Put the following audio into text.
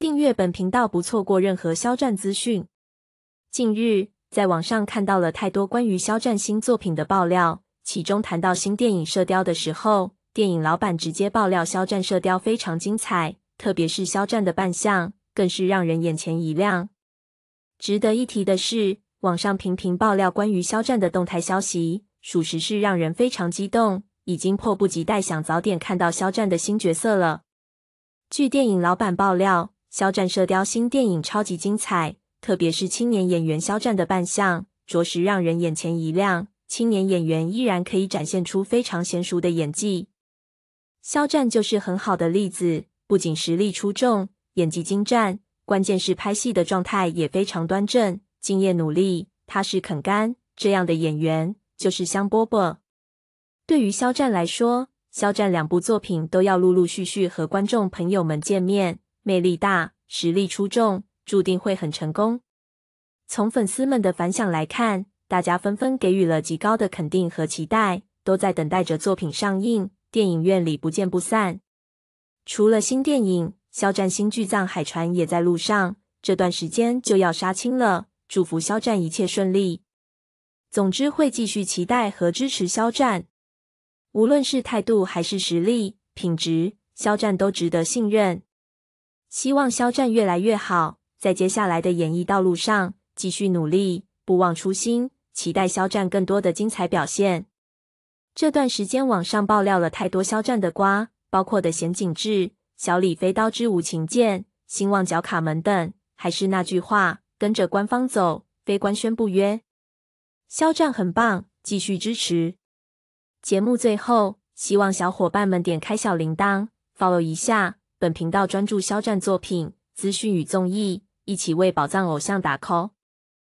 订阅本频道，不错过任何肖战资讯。近日，在网上看到了太多关于肖战新作品的爆料，其中谈到新电影《射雕》的时候，电影老板直接爆料肖战《射雕》非常精彩，特别是肖战的扮相，更是让人眼前一亮。值得一提的是，网上频频爆料关于肖战的动态消息，属实是让人非常激动，已经迫不及待想早点看到肖战的新角色了。据电影老板爆料。肖战《射雕》新电影超级精彩，特别是青年演员肖战的扮相，着实让人眼前一亮。青年演员依然可以展现出非常娴熟的演技，肖战就是很好的例子。不仅实力出众，演技精湛，关键是拍戏的状态也非常端正、敬业、努力、踏实肯干。这样的演员就是香饽饽。对于肖战来说，肖战两部作品都要陆陆续续和观众朋友们见面。魅力大，实力出众，注定会很成功。从粉丝们的反响来看，大家纷纷给予了极高的肯定和期待，都在等待着作品上映，电影院里不见不散。除了新电影，肖战新剧《藏海船》也在路上，这段时间就要杀青了。祝福肖战一切顺利。总之，会继续期待和支持肖战。无论是态度还是实力、品质，肖战都值得信任。希望肖战越来越好，在接下来的演艺道路上继续努力，不忘初心，期待肖战更多的精彩表现。这段时间网上爆料了太多肖战的瓜，包括的《闲景志》《小李飞刀之无情剑》《兴旺角卡门》等。还是那句话，跟着官方走，非官宣不约。肖战很棒，继续支持。节目最后，希望小伙伴们点开小铃铛，follow 一下。本频道专注肖战作品资讯与综艺，一起为宝藏偶像打 call。